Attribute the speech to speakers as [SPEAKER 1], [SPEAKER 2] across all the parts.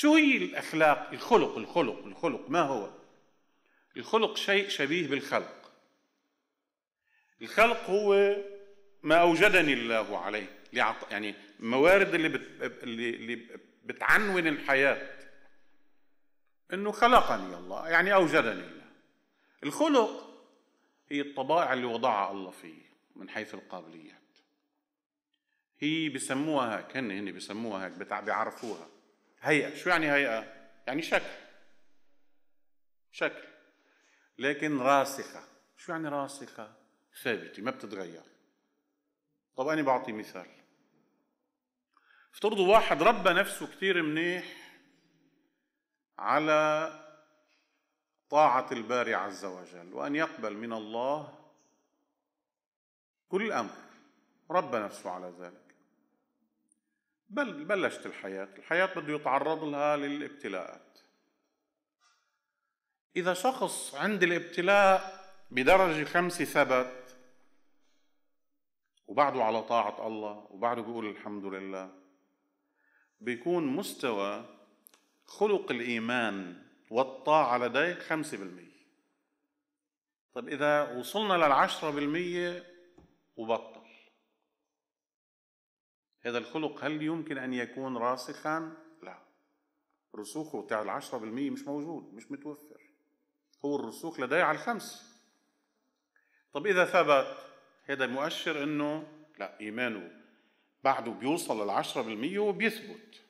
[SPEAKER 1] شو هي الأخلاق الخلق الخلق الخلق ما هو الخلق شيء شبيه بالخلق الخلق هو ما أوجدني الله عليه يعني الموارد اللي, بت... اللي بتعنون الحياة أنه خلقني الله يعني أوجدني الله الخلق هي الطبائع اللي وضعها الله فيه من حيث القابليات هي بسموها هيك هن هن بسموها هيك بيعرفوها هيئة شو يعني هيئة؟ يعني شكل شكل لكن راسخة شو يعني راسخة؟ ثابتة ما بتتغير طب أنا بعطي مثال افترضوا واحد ربى نفسه كثير منيح على طاعة الباري عز وجل وأن يقبل من الله كل أمر ربى نفسه على ذلك بل بلشت الحياة الحياة بده يتعرض لها للابتلاءات إذا شخص عند الابتلاء بدرجة خمسة ثبت وبعده على طاعة الله وبعده بيقول الحمد لله بيكون مستوى خلق الإيمان والطاعة لديه خمسة بالمية طب إذا وصلنا للعشرة بالمية وبطل هذا الخلق هل يمكن أن يكون راسخا؟ لا رسوخه بتاع العشرة بالمية مش موجود مش متوفر هو الرسوخ لديه على الخمس طب إذا ثبت هذا مؤشر أنه لا إيمانه بعده بيوصل للعشرة بالمية وبيثبت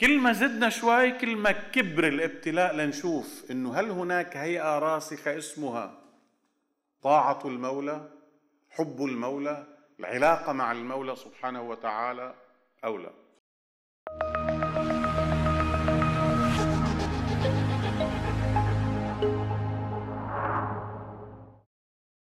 [SPEAKER 1] كل ما زدنا شوي كل ما كبر الابتلاء لنشوف انه هل هناك هيئه راسخه اسمها طاعه المولى حب المولى العلاقه مع المولى سبحانه وتعالى اولى